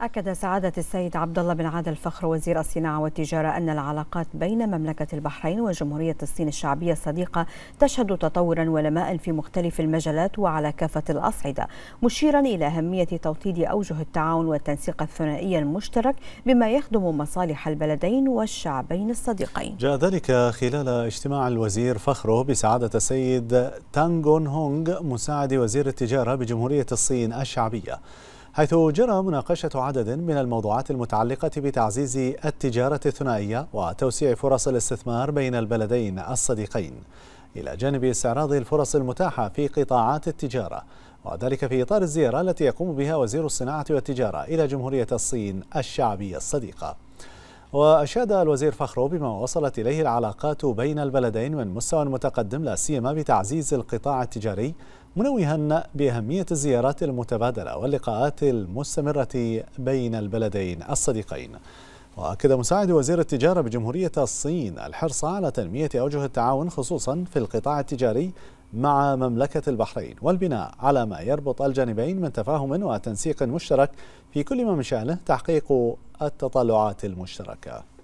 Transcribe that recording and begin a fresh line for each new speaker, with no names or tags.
أكد سعادة السيد عبد الله بن عادل فخر وزير الصناعة والتجارة أن العلاقات بين مملكة البحرين وجمهورية الصين الشعبية الصديقة تشهد تطورا ولماء في مختلف المجالات وعلى كافة الأصعدة مشيرا إلى أهمية توطيد أوجه التعاون والتنسيق الثنائي المشترك بما يخدم مصالح البلدين والشعبين الصديقين
جاء ذلك خلال اجتماع الوزير فخره بسعادة السيد تانغون هونغ مساعد وزير التجارة بجمهورية الصين الشعبية حيث جرى مناقشة عدد من الموضوعات المتعلقة بتعزيز التجارة الثنائية وتوسيع فرص الاستثمار بين البلدين الصديقين إلى جانب استعراض الفرص المتاحة في قطاعات التجارة وذلك في إطار الزيارة التي يقوم بها وزير الصناعة والتجارة إلى جمهورية الصين الشعبية الصديقة وأشاد الوزير فخرو بما وصلت إليه العلاقات بين البلدين من مستوى متقدم لا سيما بتعزيز القطاع التجاري منوها بأهمية الزيارات المتبادلة واللقاءات المستمرة بين البلدين الصديقين وأكد مساعد وزير التجارة بجمهورية الصين الحرص على تنمية أوجه التعاون خصوصا في القطاع التجاري مع مملكة البحرين والبناء على ما يربط الجانبين من تفاهم وتنسيق مشترك في كل ما من شأنه تحقيق التطلعات المشتركة